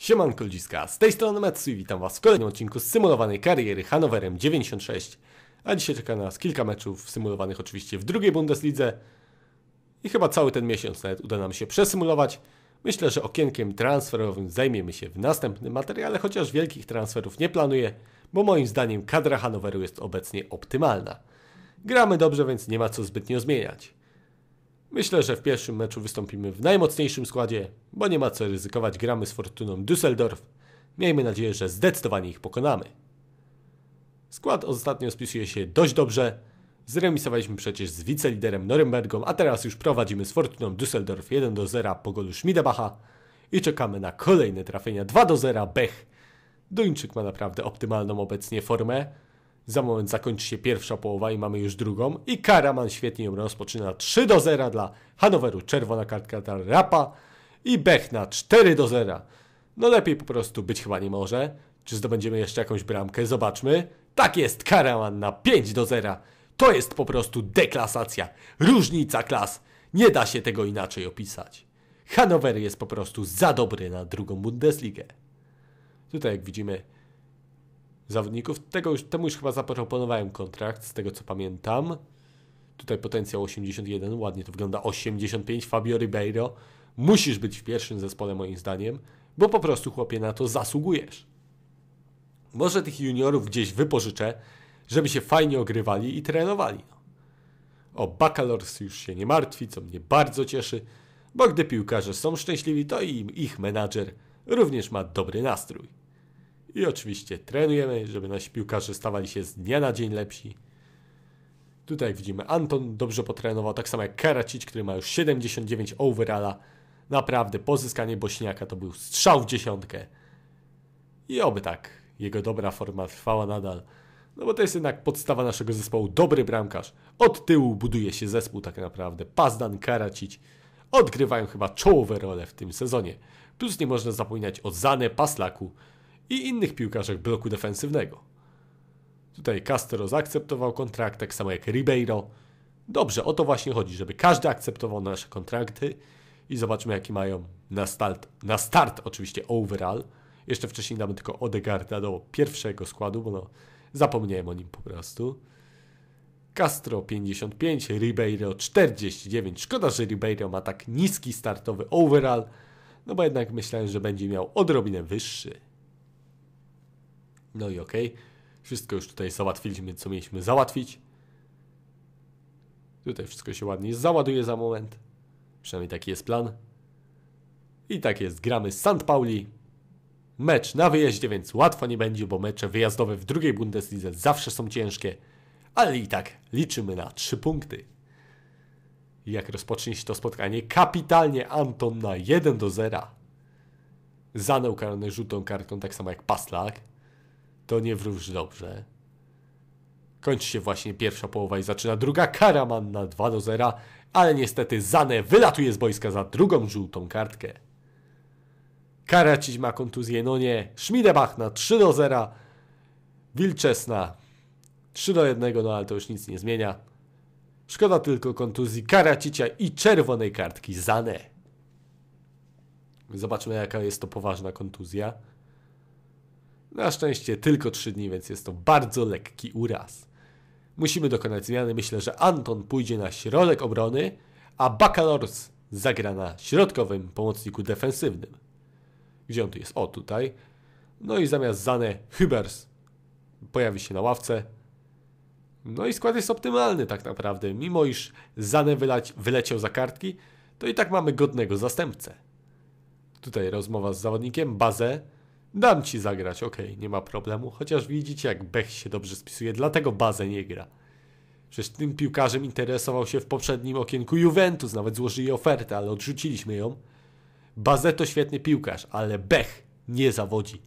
Siemanko ludziska, z tej strony Metsu i witam Was w kolejnym odcinku z symulowanej kariery Hanowerem 96. A dzisiaj czeka nas kilka meczów symulowanych oczywiście w drugiej Bundeslidze. I chyba cały ten miesiąc nawet uda nam się przesymulować. Myślę, że okienkiem transferowym zajmiemy się w następnym materiale, chociaż wielkich transferów nie planuję, bo moim zdaniem kadra Hanoweru jest obecnie optymalna. Gramy dobrze, więc nie ma co zbytnio zmieniać. Myślę, że w pierwszym meczu wystąpimy w najmocniejszym składzie, bo nie ma co ryzykować, gramy z Fortuną Düsseldorf. Miejmy nadzieję, że zdecydowanie ich pokonamy. Skład ostatnio spisuje się dość dobrze. Zremisowaliśmy przecież z wiceliderem Norymbergą, a teraz już prowadzimy z Fortuną Düsseldorf 1 do 0 po golu Schmidebacha i czekamy na kolejne trafienia 2 do 0 Bech. Duńczyk ma naprawdę optymalną obecnie formę. Za moment zakończy się pierwsza połowa i mamy już drugą. I Karaman świetnie ją rozpoczyna. 3 do 0 dla Hanoweru. Czerwona kartka dla Rapa i Bechna 4 do 0. No lepiej po prostu być chyba nie może. Czy zdobędziemy jeszcze jakąś bramkę? Zobaczmy. Tak jest, Karaman na 5 do 0. To jest po prostu deklasacja. Różnica klas. Nie da się tego inaczej opisać. Hanower jest po prostu za dobry na drugą Bundesligę. Tutaj jak widzimy zawodników. Tego już, temu już chyba zaproponowałem kontrakt, z tego co pamiętam. Tutaj potencjał 81, ładnie to wygląda. 85 Fabio Ribeiro. Musisz być w pierwszym zespole, moim zdaniem, bo po prostu, chłopie, na to zasługujesz. Może tych juniorów gdzieś wypożyczę, żeby się fajnie ogrywali i trenowali. O Bakalors już się nie martwi, co mnie bardzo cieszy, bo gdy piłkarze są szczęśliwi, to i ich menadżer również ma dobry nastrój. I oczywiście trenujemy, żeby nasi piłkarze stawali się z dnia na dzień lepsi. Tutaj widzimy, Anton dobrze potrenował, tak samo jak Karacic, który ma już 79 overalla. Naprawdę, pozyskanie Bośniaka to był strzał w dziesiątkę. I oby tak, jego dobra forma trwała nadal. No bo to jest jednak podstawa naszego zespołu, dobry bramkarz. Od tyłu buduje się zespół tak naprawdę. Pazdan, Karacic odgrywają chyba czołowe role w tym sezonie. Plus nie można zapominać o Zane, Paslaku, i innych piłkarzach bloku defensywnego. Tutaj Castro zaakceptował kontrakt, tak samo jak Ribeiro. Dobrze, o to właśnie chodzi, żeby każdy akceptował nasze kontrakty i zobaczmy, jaki mają na start, na start oczywiście overall. Jeszcze wcześniej damy tylko Odegarda do pierwszego składu, bo no, zapomniałem o nim po prostu. Castro 55, Ribeiro 49. Szkoda, że Ribeiro ma tak niski startowy overall, no bo jednak myślałem, że będzie miał odrobinę wyższy. No i okej. Okay. Wszystko już tutaj załatwiliśmy, co mieliśmy załatwić. Tutaj wszystko się ładnie załaduje za moment. Przynajmniej taki jest plan. I tak jest, gramy z St. Pauli. Mecz na wyjeździe, więc łatwo nie będzie, bo mecze wyjazdowe w drugiej Bundeslidze zawsze są ciężkie. Ale i tak liczymy na trzy punkty. Jak rozpocznie się to spotkanie? Kapitalnie Anton na 1 do 0. Zanął karny żółtą kartą, tak samo jak Paslak to nie wróż dobrze. Kończy się właśnie pierwsza połowa i zaczyna druga. Karaman na 2 do 0, ale niestety Zane wylatuje z boiska za drugą żółtą kartkę. Karacić ma kontuzję, no nie. Schmidebach na 3 do 0. Wilczesna 3 do 1, no ale to już nic nie zmienia. Szkoda tylko kontuzji Karacicia i czerwonej kartki Zane. Zobaczmy jaka jest to poważna kontuzja. Na szczęście tylko 3 dni, więc jest to bardzo lekki uraz. Musimy dokonać zmiany. Myślę, że Anton pójdzie na środek obrony, a Bakalors zagra na środkowym pomocniku defensywnym. Gdzie on tu jest? O, tutaj. No i zamiast Zane, Hubers pojawi się na ławce. No i skład jest optymalny tak naprawdę. Mimo iż Zane wyleciał za kartki, to i tak mamy godnego zastępcę. Tutaj rozmowa z zawodnikiem, bazę. Dam ci zagrać, okej, okay, nie ma problemu. Chociaż widzicie, jak Bech się dobrze spisuje, dlatego bazę nie gra. Przecież tym piłkarzem interesował się w poprzednim okienku Juventus, nawet złożyli ofertę, ale odrzuciliśmy ją. Bazę to świetny piłkarz, ale Bech nie zawodzi.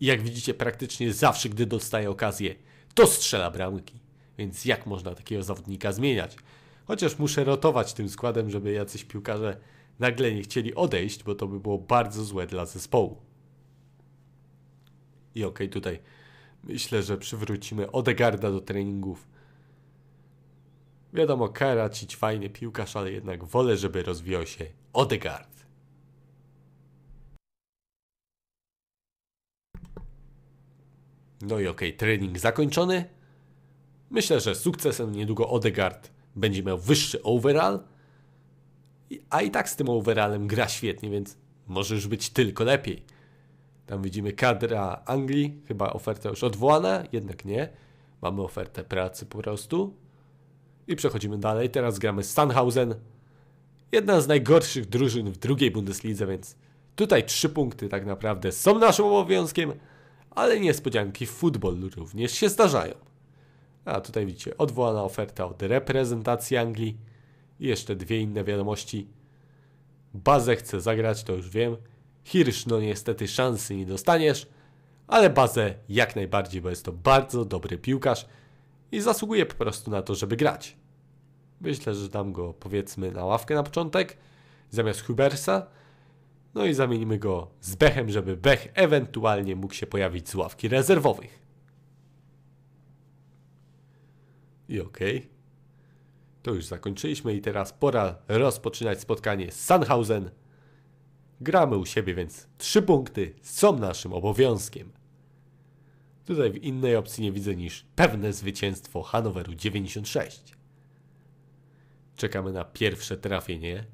I jak widzicie, praktycznie zawsze, gdy dostaje okazję, to strzela bramki. Więc jak można takiego zawodnika zmieniać? Chociaż muszę rotować tym składem, żeby jacyś piłkarze nagle nie chcieli odejść, bo to by było bardzo złe dla zespołu. I okej, okay, tutaj myślę, że przywrócimy Odegarda do treningów. Wiadomo, cić fajny piłkarz, ale jednak wolę, żeby rozwijał się Odegard. No i okej, okay, trening zakończony. Myślę, że sukcesem niedługo Odegard będzie miał wyższy overall. A i tak z tym overallem gra świetnie, więc może już być tylko lepiej. Tam widzimy kadra Anglii, chyba oferta już odwołana, jednak nie. Mamy ofertę pracy po prostu. I przechodzimy dalej. Teraz gramy Sandhausen. Jedna z najgorszych drużyn w drugiej Bundeslidze, więc tutaj trzy punkty tak naprawdę są naszym obowiązkiem, ale niespodzianki w futbolu również się zdarzają. A tutaj widzicie, odwołana oferta od reprezentacji Anglii i jeszcze dwie inne wiadomości. Bazę chcę zagrać, to już wiem. Hirsch no niestety szansy nie dostaniesz, ale bazę jak najbardziej, bo jest to bardzo dobry piłkarz i zasługuje po prostu na to, żeby grać. Myślę, że dam go powiedzmy na ławkę na początek, zamiast Hubersa, no i zamienimy go z Bechem, żeby Bech ewentualnie mógł się pojawić z ławki rezerwowych. I okej. Okay. To już zakończyliśmy i teraz pora rozpoczynać spotkanie z Sanhausen. Gramy u siebie, więc trzy punkty są naszym obowiązkiem. Tutaj w innej opcji nie widzę niż pewne zwycięstwo Hanoweru 96. Czekamy na pierwsze trafienie.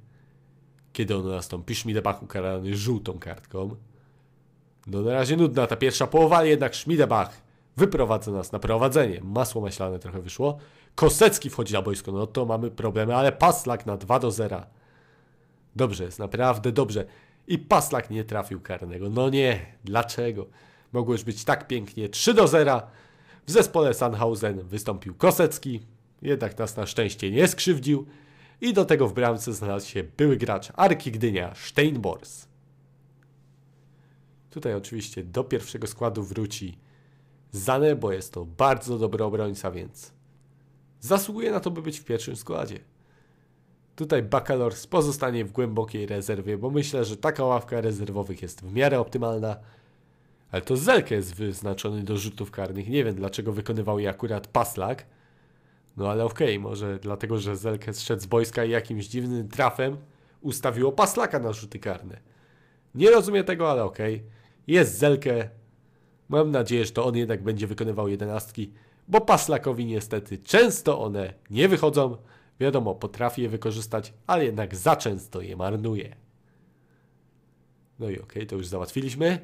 Kiedy ono nastąpi, Schmidebach ukarany żółtą kartką. No na razie nudna ta pierwsza połowa, ale jednak Schmidebach wyprowadza nas na prowadzenie. Masło maślane trochę wyszło. Kosecki wchodzi na boisko, no to mamy problemy, ale Paslak na 2 do 0. Dobrze jest, naprawdę dobrze. I Paslak nie trafił karnego. No nie, dlaczego? Mogło już być tak pięknie 3 do 0. W zespole Sanhausen wystąpił Kosecki, jednak nas na szczęście nie skrzywdził i do tego w bramce znalazł się były gracz Arki Gdynia, Steinbors. Tutaj oczywiście do pierwszego składu wróci Zane, bo jest to bardzo dobry obrońca, więc zasługuje na to, by być w pierwszym składzie. Tutaj Bakalors pozostanie w głębokiej rezerwie, bo myślę, że taka ławka rezerwowych jest w miarę optymalna. Ale to Zelke jest wyznaczony do rzutów karnych. Nie wiem, dlaczego wykonywał je akurat Paslak. No ale okej, okay, może dlatego, że Zelke zszedł z boiska i jakimś dziwnym trafem ustawiło Paslaka na rzuty karne. Nie rozumiem tego, ale okej. Okay. Jest Zelke. Mam nadzieję, że to on jednak będzie wykonywał jedenastki, bo Paslakowi niestety często one nie wychodzą. Wiadomo, potrafi je wykorzystać, ale jednak za często je marnuje. No i okej, okay, to już załatwiliśmy.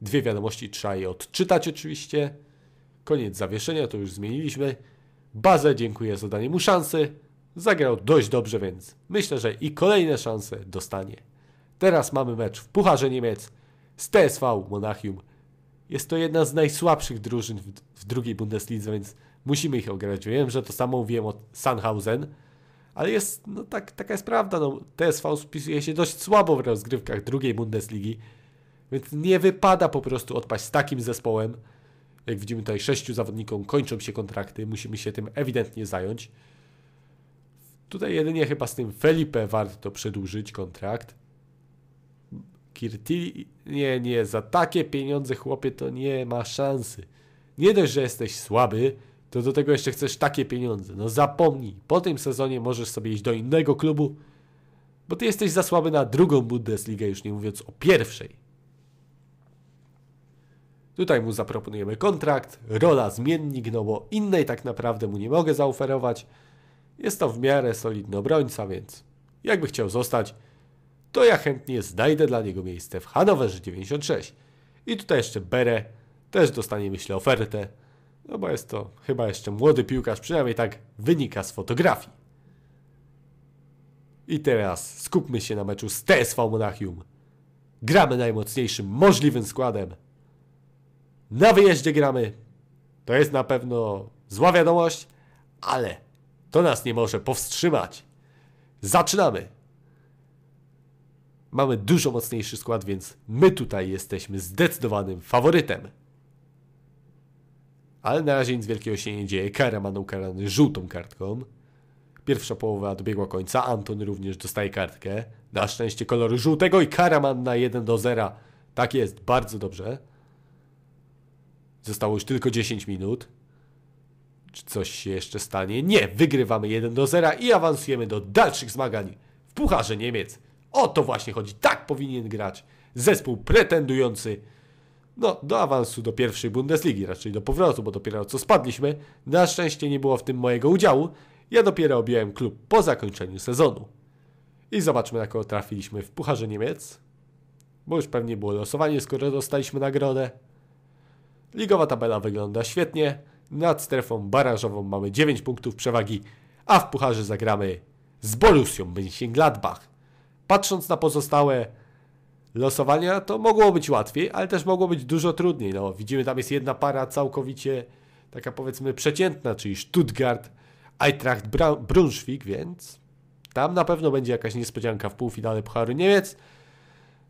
Dwie wiadomości trzeba je odczytać oczywiście. Koniec zawieszenia, to już zmieniliśmy. Bazę dziękuję za danie mu szansy. Zagrał dość dobrze, więc myślę, że i kolejne szanse dostanie. Teraz mamy mecz w Pucharze Niemiec z TSV Monachium. Jest to jedna z najsłabszych drużyn w, w drugiej Bundeslidze, więc Musimy ich ograć. Wiem, że to samo wiem od Sanhausen, ale jest, no tak, taka jest prawda. No, TSV spisuje się dość słabo w rozgrywkach drugiej Bundesligi, więc nie wypada po prostu odpaść z takim zespołem. Jak widzimy tutaj, sześciu zawodnikom kończą się kontrakty, musimy się tym ewidentnie zająć. Tutaj jedynie chyba z tym Felipe warto przedłużyć kontrakt. Kirti, nie, nie, za takie pieniądze chłopie to nie ma szansy. Nie dość, że jesteś słaby, to do tego jeszcze chcesz takie pieniądze. No zapomnij, po tym sezonie możesz sobie iść do innego klubu, bo ty jesteś za słaby na drugą Bundesligę, już nie mówiąc o pierwszej. Tutaj mu zaproponujemy kontrakt, rola zmiennik, no bo innej tak naprawdę mu nie mogę zaoferować. Jest to w miarę solidny obrońca, więc jakby chciał zostać, to ja chętnie znajdę dla niego miejsce w Hanowerze 96. I tutaj jeszcze Bere też dostanie, myślę, ofertę no bo jest to chyba jeszcze młody piłkarz, przynajmniej tak wynika z fotografii. I teraz skupmy się na meczu z TSV Monachium. Gramy najmocniejszym możliwym składem. Na wyjeździe gramy. To jest na pewno zła wiadomość, ale to nas nie może powstrzymać. Zaczynamy! Mamy dużo mocniejszy skład, więc my tutaj jesteśmy zdecydowanym faworytem ale na razie nic wielkiego się nie dzieje. Karaman ukarany żółtą kartką. Pierwsza połowa dobiegła końca, Anton również dostaje kartkę. Na szczęście kolor żółtego i Karaman na 1 do 0. Tak jest, bardzo dobrze. Zostało już tylko 10 minut. Czy coś się jeszcze stanie? Nie, wygrywamy 1 do 0 i awansujemy do dalszych zmagań w Pucharze Niemiec. O to właśnie chodzi, tak powinien grać zespół pretendujący no, do awansu do pierwszej Bundesligi, raczej do powrotu, bo dopiero co spadliśmy. Na szczęście nie było w tym mojego udziału. Ja dopiero objąłem klub po zakończeniu sezonu. I zobaczmy, na kogo trafiliśmy w Pucharze Niemiec. Bo już pewnie było losowanie, skoro dostaliśmy nagrodę. Ligowa tabela wygląda świetnie. Nad strefą barażową mamy 9 punktów przewagi, a w Pucharze zagramy z Borussią Mönchengladbach. Patrząc na pozostałe losowania, to mogło być łatwiej, ale też mogło być dużo trudniej. No, widzimy, tam jest jedna para całkowicie taka powiedzmy przeciętna, czyli Stuttgart, Eintracht Brunswick, więc tam na pewno będzie jakaś niespodzianka w półfinale Pucharu Niemiec.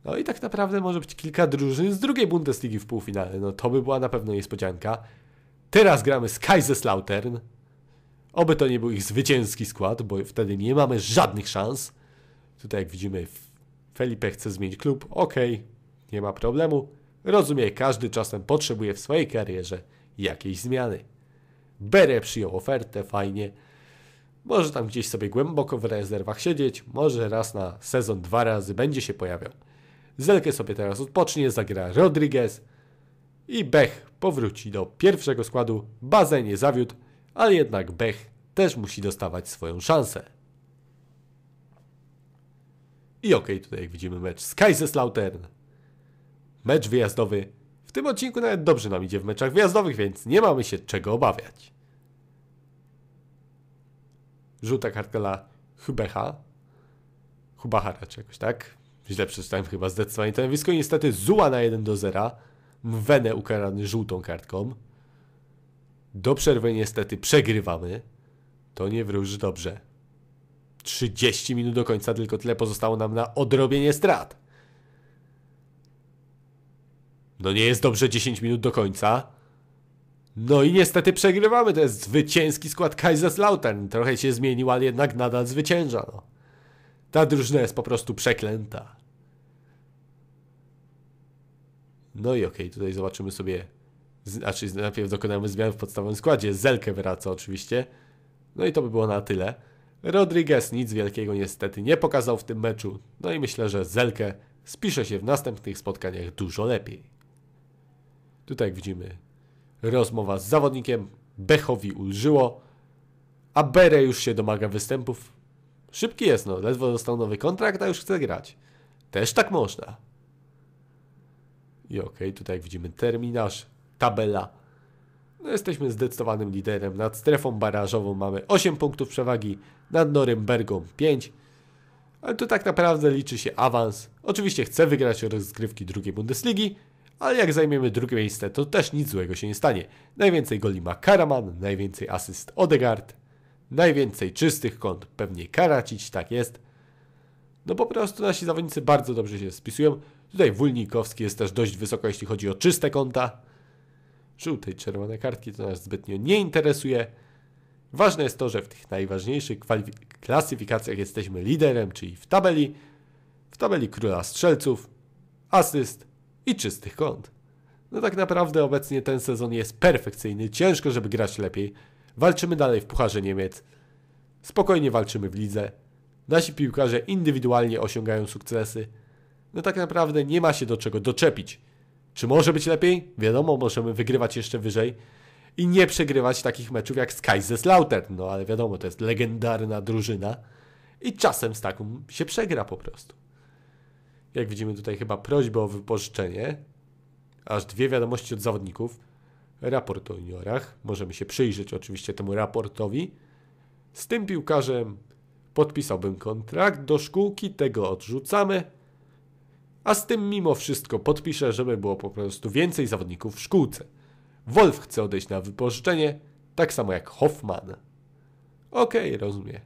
No i tak naprawdę może być kilka drużyn z drugiej Bundesligi w półfinale. No to by była na pewno niespodzianka. Teraz gramy z Kaiserslautern. Oby to nie był ich zwycięski skład, bo wtedy nie mamy żadnych szans. Tutaj jak widzimy Felipe chce zmienić klub, okej, okay, nie ma problemu. Rozumie, każdy czasem potrzebuje w swojej karierze jakiejś zmiany. Bere przyjął ofertę, fajnie. Może tam gdzieś sobie głęboko w rezerwach siedzieć, może raz na sezon dwa razy będzie się pojawiał. Zelkę sobie teraz odpocznie, zagra Rodriguez i Bech powróci do pierwszego składu. Bazę nie zawiódł, ale jednak Bech też musi dostawać swoją szansę. I okej, okay, tutaj jak widzimy mecz z Kaiserslautern. Mecz wyjazdowy. W tym odcinku nawet dobrze nam idzie w meczach wyjazdowych, więc nie mamy się czego obawiać. Żółta kartka dla Hubecha. Hubachara czy jakoś tak. Źle przeczytałem chyba zdecydowanie to nazwisko. Niestety Zuła na 1 do 0. Mwenę ukarany żółtą kartką. Do przerwy niestety przegrywamy. To nie wróży dobrze. 30 minut do końca, tylko tyle pozostało nam na odrobienie strat. No nie jest dobrze 10 minut do końca. No i niestety przegrywamy. To jest zwycięski skład Kaiserslautern. Trochę się zmienił, ale jednak nadal zwycięża. No. Ta drużyna jest po prostu przeklęta. No i okej, okay, tutaj zobaczymy sobie. Znaczy, najpierw dokonamy zmian w podstawowym składzie. Zelkę wraca oczywiście. No i to by było na tyle. Rodriguez nic wielkiego niestety nie pokazał w tym meczu, no i myślę, że Zelkę spisze się w następnych spotkaniach dużo lepiej. Tutaj widzimy rozmowa z zawodnikiem, Bechowi ulżyło, a Bere już się domaga występów. Szybki jest, no, ledwo dostał nowy kontrakt, a już chce grać. Też tak można. I okej, okay, tutaj widzimy terminarz, tabela, no jesteśmy zdecydowanym liderem. Nad strefą barażową mamy 8 punktów przewagi, nad Norymbergą 5. Ale tu tak naprawdę liczy się awans. Oczywiście chcę wygrać rozgrywki drugiej Bundesligi, ale jak zajmiemy drugie miejsce, to też nic złego się nie stanie. Najwięcej goli ma Karaman, najwięcej asyst Odegaard, najwięcej czystych kąt, pewnie Karacić, tak jest. No po prostu nasi zawodnicy bardzo dobrze się spisują. Tutaj Wulnikowski jest też dość wysoko, jeśli chodzi o czyste konta. Żółtej, czerwone kartki to nas zbytnio nie interesuje. Ważne jest to, że w tych najważniejszych klasyfikacjach jesteśmy liderem, czyli w tabeli, w tabeli króla strzelców, asyst i czystych kąt. No tak naprawdę obecnie ten sezon jest perfekcyjny, ciężko, żeby grać lepiej. Walczymy dalej w Pucharze Niemiec, spokojnie walczymy w lidze. Nasi piłkarze indywidualnie osiągają sukcesy. No tak naprawdę nie ma się do czego doczepić. Czy może być lepiej? Wiadomo, możemy wygrywać jeszcze wyżej i nie przegrywać takich meczów jak z Kaiserslautern. No ale wiadomo, to jest legendarna drużyna i czasem z taką się przegra po prostu. Jak widzimy tutaj chyba prośbę o wypożyczenie. Aż dwie wiadomości od zawodników. Raport o juniorach. Możemy się przyjrzeć oczywiście temu raportowi. Z tym piłkarzem podpisałbym kontrakt do szkółki, tego odrzucamy a z tym mimo wszystko podpiszę, żeby było po prostu więcej zawodników w szkółce. Wolf chce odejść na wypożyczenie, tak samo jak Hoffman. Okej, okay, rozumiem.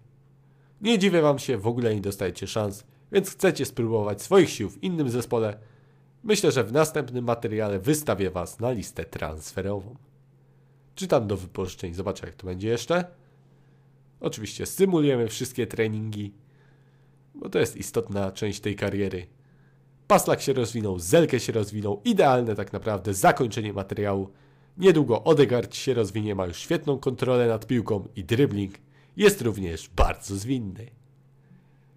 Nie dziwię wam się, w ogóle nie dostajecie szans, więc chcecie spróbować swoich sił w innym zespole. Myślę, że w następnym materiale wystawię was na listę transferową. Czytam do wypożyczeń, zobaczę jak to będzie jeszcze. Oczywiście symulujemy wszystkie treningi, bo to jest istotna część tej kariery. Paslak się rozwinął, Zelkę się rozwinął, idealne tak naprawdę zakończenie materiału. Niedługo Odegard się rozwinie, ma już świetną kontrolę nad piłką i dribbling jest również bardzo zwinny.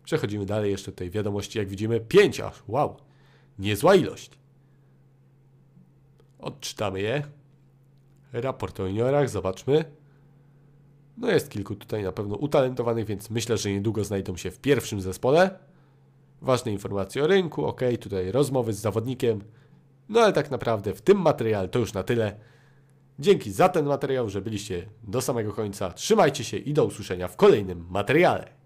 Przechodzimy dalej jeszcze tej wiadomości, jak widzimy 5 aż, wow, niezła ilość. Odczytamy je. Raport o juniorach, zobaczmy. No jest kilku tutaj na pewno utalentowanych, więc myślę, że niedługo znajdą się w pierwszym zespole ważne informacje o rynku, ok, tutaj rozmowy z zawodnikiem. No ale tak naprawdę w tym materiale to już na tyle. Dzięki za ten materiał, że byliście do samego końca. Trzymajcie się i do usłyszenia w kolejnym materiale.